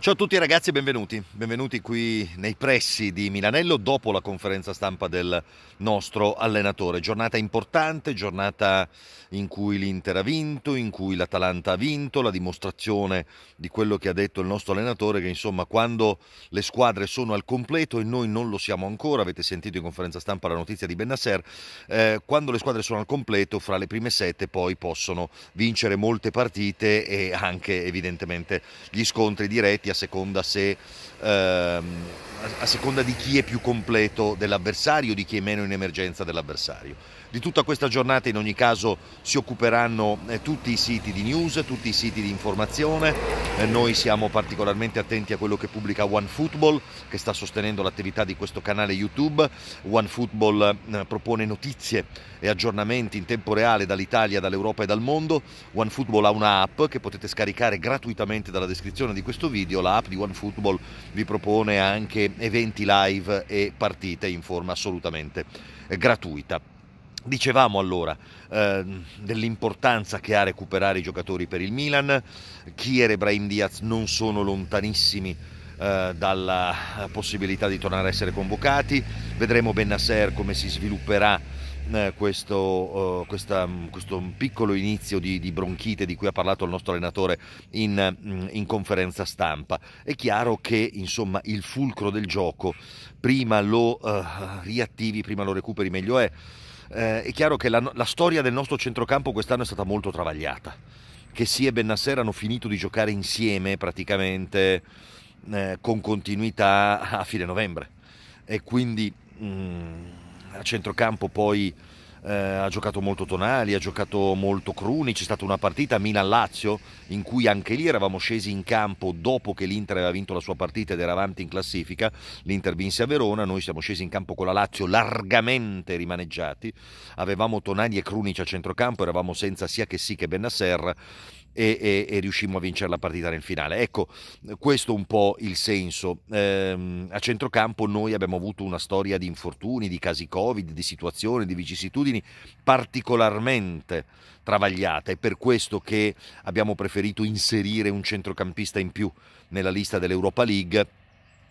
Ciao a tutti ragazzi e benvenuti, benvenuti qui nei pressi di Milanello dopo la conferenza stampa del nostro allenatore. Giornata importante, giornata in cui l'Inter ha vinto, in cui l'Atalanta ha vinto, la dimostrazione di quello che ha detto il nostro allenatore che insomma quando le squadre sono al completo e noi non lo siamo ancora, avete sentito in conferenza stampa la notizia di Bennasser, eh, quando le squadre sono al completo fra le prime sette poi possono vincere molte partite e anche evidentemente gli scontri diretti a seconda, se, ehm, a seconda di chi è più completo dell'avversario, di chi è meno in emergenza dell'avversario. Di tutta questa giornata in ogni caso si occuperanno eh, tutti i siti di news, tutti i siti di informazione. Eh, noi siamo particolarmente attenti a quello che pubblica OneFootball che sta sostenendo l'attività di questo canale YouTube. OneFootball eh, propone notizie e aggiornamenti in tempo reale dall'Italia, dall'Europa e dal mondo. OneFootball ha una app che potete scaricare gratuitamente dalla descrizione di questo video. L'app di OneFootball vi propone anche eventi live e partite in forma assolutamente gratuita. Dicevamo allora eh, dell'importanza che ha recuperare i giocatori per il Milan, Kier e Brahim Diaz non sono lontanissimi eh, dalla eh, possibilità di tornare a essere convocati, vedremo Ben Nasser come si svilupperà eh, questo, eh, questa, mm, questo, piccolo inizio di, di, bronchite di cui ha parlato il nostro allenatore in, mm, in conferenza stampa. È chiaro che insomma, il fulcro del gioco prima lo eh, riattivi, prima lo recuperi meglio è eh, è chiaro che la, la storia del nostro centrocampo quest'anno è stata molto travagliata. Che si e Bennasser hanno finito di giocare insieme praticamente eh, con continuità a fine novembre. E quindi mh, mm, a centrocampo poi eh, ha giocato molto Tonali, ha giocato molto Cruni, c'è stata una partita a Milan-Lazio in cui anche lì eravamo scesi in campo dopo che l'Inter aveva vinto la sua partita ed era avanti in classifica, l'Inter vinse a Verona, noi siamo scesi in campo con la Lazio largamente rimaneggiati, avevamo Tonali e Cruni a centrocampo, eravamo senza sia che sì che Benasser e, e, e, riuscimmo a vincere la partita nel finale. Ecco, questo è un po' il senso. Eh, a centrocampo noi abbiamo avuto una storia di infortuni, di casi Covid, di situazioni, di vicissitudini particolarmente travagliate. È per questo che abbiamo preferito inserire un centrocampista in più nella lista dell'Europa League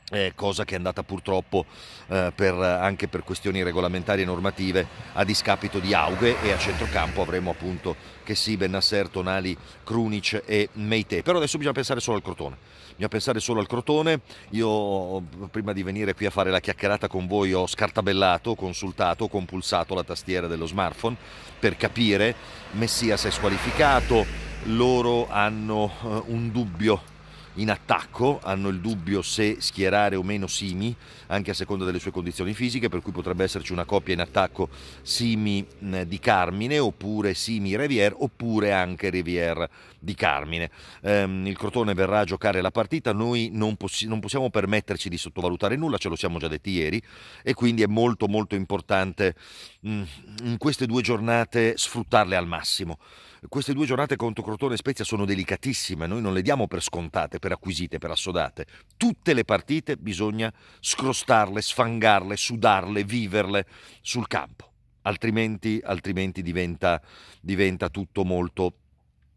eh, cosa che è andata purtroppo eh, per, anche per questioni regolamentari e normative a discapito di Aughe e a centrocampo avremo appunto che Chessi, Bennasser, Tonali, Krunic e Meite. Però adesso bisogna pensare solo al Crotone. Bisogna pensare solo al Crotone. Io prima di venire qui a fare la chiacchierata con voi ho scartabellato, consultato, compulsato la tastiera dello smartphone per capire Messia se è squalificato. Loro hanno eh, un dubbio in attacco, hanno il dubbio se schierare o meno Simi, anche a seconda delle sue condizioni fisiche, per cui potrebbe esserci una coppia in attacco Simi di Carmine oppure Simi Rivier oppure anche Rivier di Carmine. Ehm, il Crotone verrà a giocare la partita, noi non, poss- non possiamo permetterci di sottovalutare nulla, ce lo siamo già detti ieri e quindi è molto molto importante mh, in queste due giornate sfruttarle al massimo queste due giornate contro Crotone e Spezia sono delicatissime, noi non le diamo per scontate, per acquisite, per assodate. Tutte le partite bisogna scrostarle, sfangarle, sudarle, viverle sul campo, altrimenti, altrimenti diventa, diventa tutto molto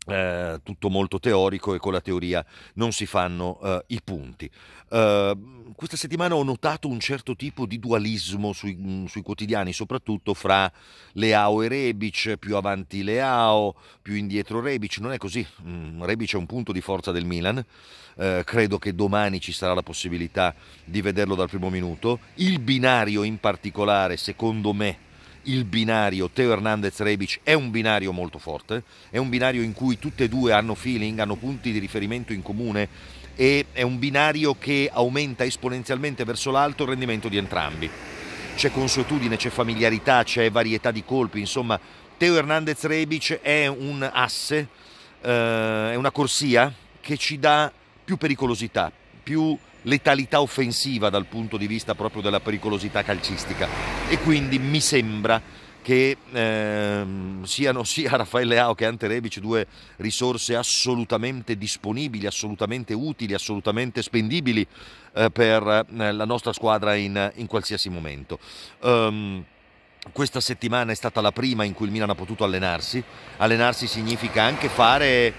eh, tutto molto teorico e con la teoria non si fanno eh, i punti. Eh, questa settimana ho notato un certo tipo di dualismo sui, mm, sui quotidiani, soprattutto fra Leao e Rebic, più avanti Leao, più indietro Rebic, non è così, mm, Rebic è un punto di forza del Milan, eh, credo che domani ci sarà la possibilità di vederlo dal primo minuto, il binario in particolare secondo me il binario Teo Hernandez-Rebic è un binario molto forte, è un binario in cui tutte e due hanno feeling, hanno punti di riferimento in comune e è un binario che aumenta esponenzialmente verso l'alto il rendimento di entrambi. C'è consuetudine, c'è familiarità, c'è varietà di colpi, insomma Teo Hernandez-Rebic è un asse, eh, è una corsia che ci dà più pericolosità, più letalità offensiva dal punto di vista proprio della pericolosità calcistica e quindi mi sembra che ehm, siano sia Raffaele Ao che Ante Rebic due risorse assolutamente disponibili, assolutamente utili, assolutamente spendibili eh, per eh, la nostra squadra in, in qualsiasi momento. Um, questa settimana è stata la prima in cui il Milan ha potuto allenarsi, allenarsi significa anche fare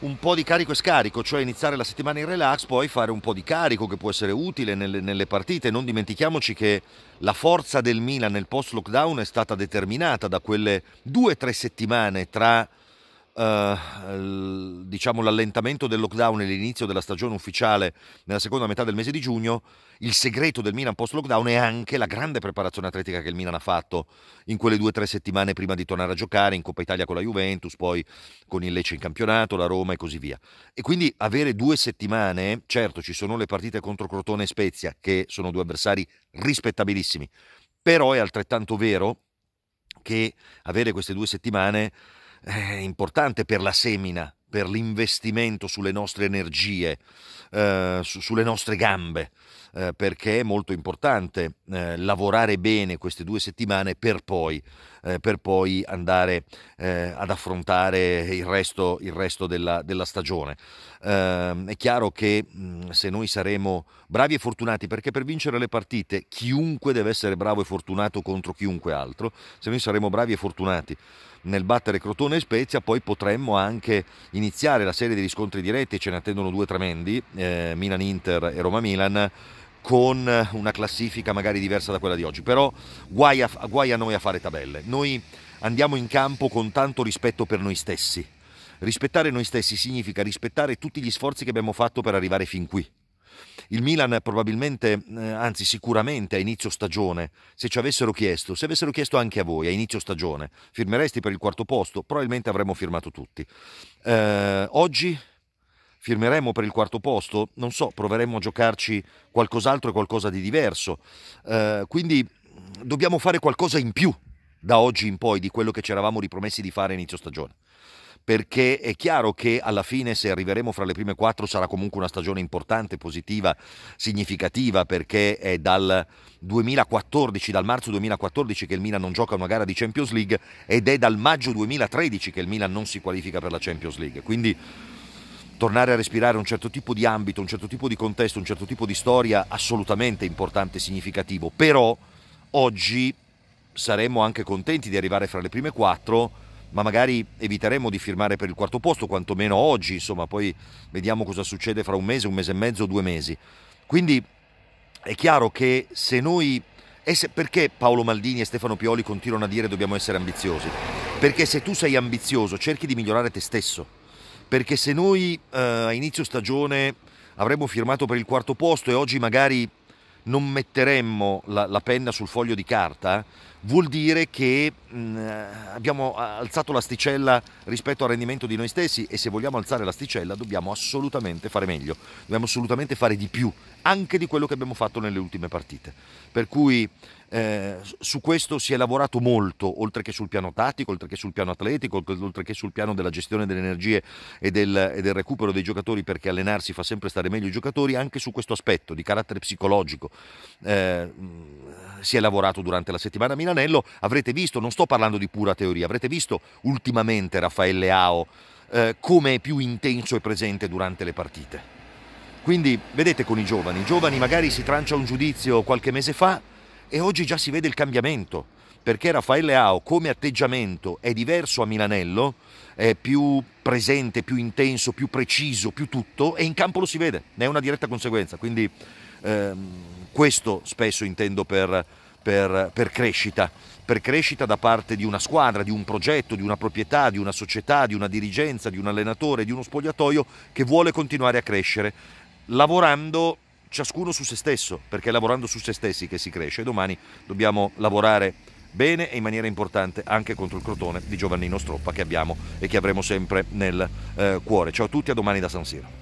un po' di carico e scarico, cioè iniziare la settimana in relax, poi fare un po' di carico che può essere utile nelle, nelle partite. Non dimentichiamoci che la forza del Milan nel post-lockdown è stata determinata da quelle due o tre settimane tra eh, diciamo, l'allentamento del lockdown e l'inizio della stagione ufficiale nella seconda metà del mese di giugno, il segreto del Milan post lockdown è anche la grande preparazione atletica che il Milan ha fatto in quelle due o tre settimane prima di tornare a giocare in Coppa Italia con la Juventus, poi con il Lecce in campionato, la Roma e così via. E quindi avere due settimane, certo ci sono le partite contro Crotone e Spezia, che sono due avversari rispettabilissimi, però è altrettanto vero che avere queste due settimane è eh, importante per la semina, per l'investimento sulle nostre energie, eh, su, sulle nostre gambe. Eh, perché è molto importante eh, lavorare bene queste due settimane per poi, eh, per poi andare eh, ad affrontare il resto, il resto della, della, stagione. Ehm, è chiaro che mh, se noi saremo bravi e fortunati, perché per vincere le partite chiunque deve essere bravo e fortunato contro chiunque altro, se noi saremo bravi e fortunati nel battere Crotone e Spezia, poi potremmo anche iniziare la serie degli scontri diretti, ce ne attendono due tremendi, eh, Milan-Inter e Roma-Milan, con una classifica magari diversa da quella di oggi, però guai a, guai a noi a fare tabelle, noi andiamo in campo con tanto rispetto per noi stessi, rispettare noi stessi significa rispettare tutti gli sforzi che abbiamo fatto per arrivare fin qui. Il Milan probabilmente, eh, anzi sicuramente a inizio stagione, se ci avessero chiesto, se avessero chiesto anche a voi a inizio stagione, firmeresti per il quarto posto, probabilmente avremmo firmato tutti. Eh, oggi firmeremo per il quarto posto? Non so, proveremo a giocarci qualcos'altro e qualcosa di diverso. Eh, quindi dobbiamo fare qualcosa in più da oggi in poi di quello che ci eravamo ripromessi di fare a inizio stagione. Perché è chiaro che alla fine, se arriveremo fra le prime quattro, sarà comunque una stagione importante, positiva, significativa, perché è dal 2014, dal marzo 2014 che il Milan non gioca una gara di Champions League ed è dal maggio 2013 che il Milan non si qualifica per la Champions League. Quindi tornare a respirare un certo tipo di ambito, un certo tipo di contesto, un certo tipo di storia assolutamente importante e significativo, però oggi saremmo anche contenti di arrivare fra le prime quattro, ma magari eviteremo di firmare per il quarto posto, quantomeno oggi, insomma, poi vediamo cosa succede fra un mese, un mese e mezzo, due mesi. Quindi è chiaro che se noi... Se, perché Paolo Maldini e Stefano Pioli continuano a dire dobbiamo essere ambiziosi? Perché se tu sei ambizioso cerchi di migliorare te stesso perché se noi eh, a inizio stagione avremmo firmato per il quarto posto e oggi magari non metteremmo la, la penna sul foglio di carta, vuol dire che mh, mm, abbiamo ah, alzato l'asticella rispetto al rendimento di noi stessi e se vogliamo alzare l'asticella dobbiamo assolutamente fare meglio, dobbiamo assolutamente fare di più, anche di quello che abbiamo fatto nelle ultime partite. Per cui eh, su questo si è lavorato molto, oltre che sul piano tattico, oltre che sul piano atletico, oltre che sul piano della gestione delle energie e del, e del recupero dei giocatori, perché allenarsi fa sempre stare meglio i giocatori, anche su questo aspetto di carattere psicologico eh, mm, si è lavorato durante la settimana. Milano Milanello, avrete visto, non sto parlando di pura teoria, avrete visto ultimamente Raffaele Ao eh, come è più intenso e presente durante le partite. Quindi vedete con i giovani, i giovani magari si trancia un giudizio qualche mese fa e oggi già si vede il cambiamento perché Raffaele Ao come atteggiamento è diverso a Milanello, è più presente, più intenso, più preciso, più tutto e in campo lo si vede, ne è una diretta conseguenza. Quindi ehm, questo spesso intendo per per, per crescita, per crescita da parte di una squadra, di un progetto, di una proprietà, di una società, di una dirigenza, di un allenatore, di uno spogliatoio che vuole continuare a crescere, lavorando ciascuno su se stesso, perché è lavorando su se stessi che si cresce. e Domani dobbiamo lavorare bene e in maniera importante anche contro il crotone di Giovannino Stroppa che abbiamo e che avremo sempre nel eh, cuore. Ciao a tutti, a domani da San Siro.